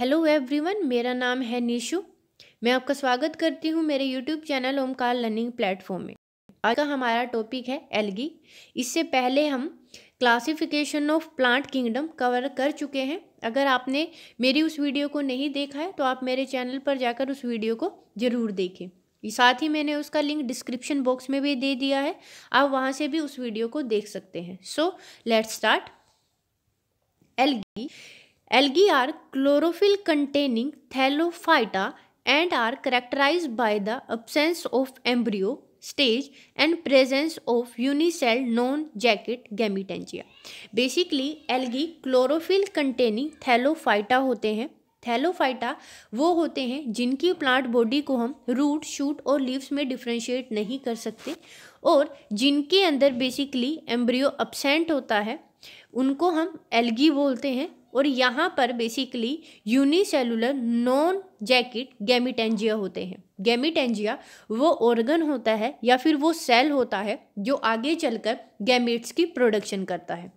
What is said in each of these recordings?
hello everyone मेरा नाम है निशु मैं आपका स्वागत करती हूँ मेरे YouTube channel Omkar learning platform में आज का हमारा टॉपिक है एलगी इससे पहले हम classification of plant kingdom cover कर चुके हैं अगर आपने मेरी उस वीडियो को नहीं देखा है तो आप मेरे चैनल पर जाकर उस वीडियो को ज़रूर देखें साथ ही मैंने उसका लिंक डिस्क्रिप्शन बॉक्स में भी दे दिया है आप वहाँ से भी उस वीडियो को देख सकते हैं so let's start algae algae are chlorophyll containing thallophyta and are characterize by the absence of embryo stage and presence of unicell non jacket gametangia basically algae chlorophyll containing thallophyta होते हैं Thallophyta वो होते हैं जिनकी plant body को हम root shoot और leaves में डिफ्रेंशिएट नहीं कर सकते और जिनके अंदर बेसिकली एम्ब्रियो अपसेंट होता है उनको हम एलगी बोलते हैं और यहाँ पर basically unicellular non jacket gametangia होते हैं गैमिटेंजिया वो ऑर्गन होता है या फिर वो सेल होता है जो आगे चलकर गैमेट्स की प्रोडक्शन करता है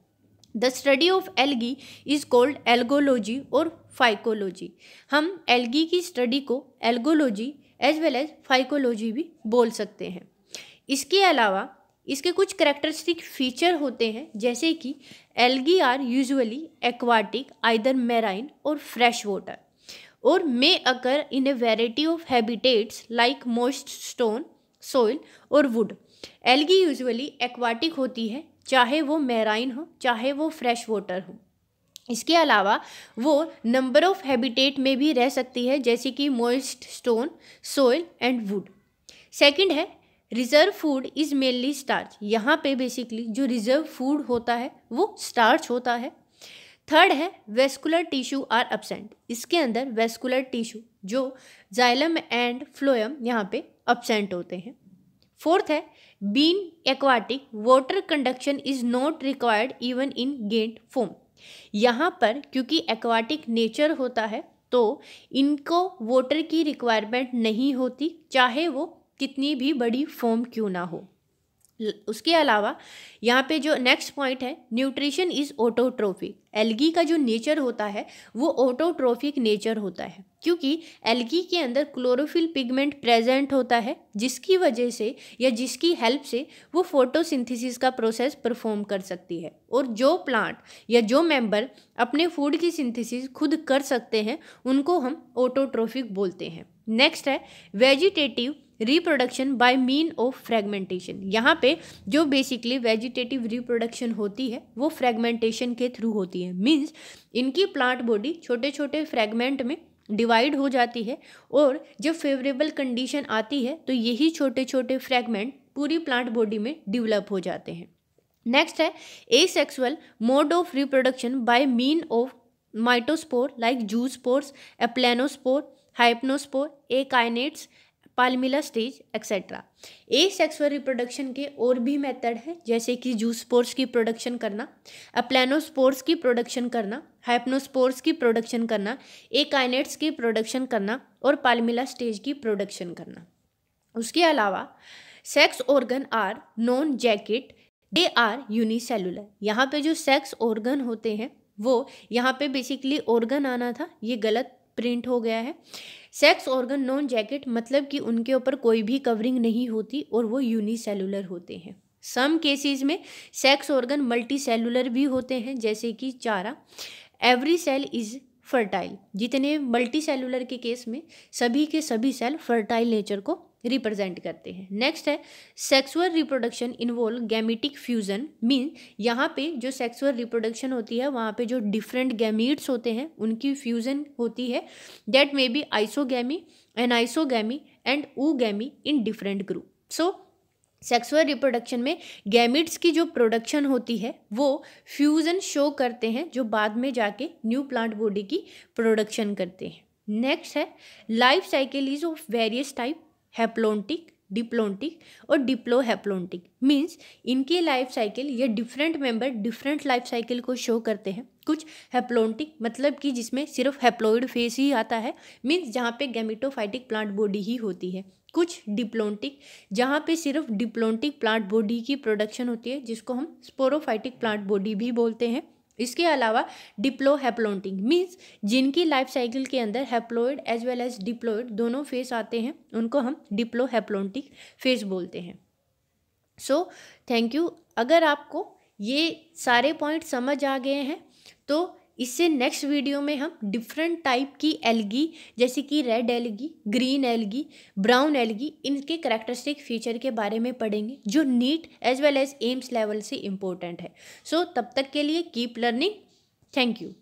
the study of algae is called algology और फाइकोलॉजी हम एल्गी की स्टडी को algology as well as phycology भी बोल सकते हैं इसके अलावा इसके कुछ करेक्टरिस्टिक फीचर होते हैं जैसे कि algae are usually aquatic either marine और फ्रेश वाटर और may occur in a variety of habitats like moist stone soil और वुड एलगी यूजुअली एक्वाटिक होती है चाहे वो मेराइन हो चाहे वो फ्रेश वाटर हो इसके अलावा वो नंबर ऑफ हैबिटेट में भी रह सकती है जैसे कि moist stone soil and wood second है reserve food is mainly starch यहाँ पे बेसिकली जो रिज़र्व फूड होता है वो स्टार्च होता है थर्ड है वेस्कुलर टिश्यू आर अपसेंट इसके अंदर वेस्कुलर टिश्यू जो जाइलम एंड फ्लोयम यहाँ पे अपसेंट होते हैं फोर्थ है being aquatic water conduction is not required even in गेंट फोम यहाँ पर क्योंकि एक्वाटिक नेचर होता है तो इनको वाटर की रिक्वायरमेंट नहीं होती चाहे वो कितनी भी बड़ी फॉर्म क्यों ना हो उसके अलावा यहाँ पे जो नेक्स्ट पॉइंट है न्यूट्रिशन इज़ ऑटोट्रोफिक एल्गी का जो नेचर होता है वो ऑटोट्रोफिक नेचर होता है क्योंकि एल्गी के अंदर क्लोरोफिल पिगमेंट प्रेजेंट होता है जिसकी वजह से या जिसकी हेल्प से वो फोटोसिंथेसिस का प्रोसेस परफॉर्म कर सकती है और जो प्लांट या जो मेंबर अपने फूड की सिंथेसिस खुद कर सकते हैं उनको हम ऑटोट्रोफिक बोलते हैं नेक्स्ट है vegetative reproduction by mean of fragmentation यहाँ पे जो बेसिकली वेजिटेटिव रिप्रोडक्शन होती है वो फ्रेगमेंटेशन के थ्रू होती है मीन्स इनकी प्लांट बॉडी छोटे छोटे फ्रेगमेंट में डिवाइड हो जाती है और जब फेवरेबल कंडीशन आती है तो यही छोटे छोटे फ्रेगमेंट पूरी प्लांट बॉडी में डिवलप हो जाते हैं नेक्स्ट है asexual mode of reproduction by mean of mitospore like zoospores spores aplanospore hypnospore akinetes palmella stage etcetera asexual reproduction के और भी मेथड हैं जैसे कि जूसपोर्स की प्रोडक्शन करना अप्लानोस्पोर्स की प्रोडक्शन करना हाइपनोस्पोर्स की प्रोडक्शन करना ए काइनेट्स की प्रोडक्शन करना और पालमिला स्टेज की प्रोडक्शन करना उसके अलावा sex organ are non jacket they are unicellular यहाँ पे जो सेक्स ऑर्गन होते हैं वो यहाँ पे बेसिकली ऑर्गन आना था ये गलत प्रिंट हो गया है सेक्स ऑर्गन नॉन जैकेट मतलब कि उनके ऊपर कोई भी कवरिंग नहीं होती और वो यूनिसेलुलर होते हैं सम केसेस में सेक्स ऑर्गन मल्टी सेलुलर भी होते हैं जैसे कि Chara every cell is fertile जितने मल्टी सेलुलर के केस में सभी के सभी सेल फर्टाइल नेचर को रिप्रेजेंट करते हैं नेक्स्ट है sexual reproduction involve gametic fusion mean यहाँ पे जो सेक्सुअल रिप्रोडक्शन होती है वहाँ पे जो डिफरेंट गैमीट्स होते हैं उनकी फ्यूज़न होती है that may be isogamy anisogamy and oogamy in different group so sexual reproduction में गैमिट्स की जो प्रोडक्शन होती है वो फ्यूज़न शो करते हैं जो बाद में जाके न्यू प्लांट बॉडी की प्रोडक्शन करते हैं नेक्स्ट है life cycle is of various type haplontic diplontic और डिप्लो हैप्लोन्टिक मीन्स इनकी लाइफ साइकिल ये different member different life cycle को शो करते हैं कुछ हैप्लोन्टिक मतलब कि जिसमें सिर्फ हैप्लोइड फेस ही आता है मीन्स जहाँ पे गैमिटोफाइटिक प्लांट बॉडी ही होती है कुछ डिप्लोन्टिक जहाँ पे सिर्फ डिप्लोन्टिक प्लांट बॉडी की प्रोडक्शन होती है जिसको हम स्पोरोफाइटिक प्लांट बॉडी भी बोलते हैं इसके अलावा डिप्लो हैप्लोन्टिंग मीन्स जिनकी लाइफ साइकिल के अंदर haploid as well as diploid दोनों फेस आते हैं उनको हम डिप्लो हैप्लोन्टिक फेस बोलते हैं सो थैंक यू अगर आपको ये सारे पॉइंट समझ आ गए हैं तो इससे नेक्स्ट वीडियो में हम डिफरेंट टाइप की एलगी जैसे कि red algae green algae brown algae इनके करेक्टरिस्टिक फीचर के बारे में पढ़ेंगे जो NEET as well as AIIMS level से इम्पोर्टेंट है सो so, तब तक के लिए कीप लर्निंग थैंक यू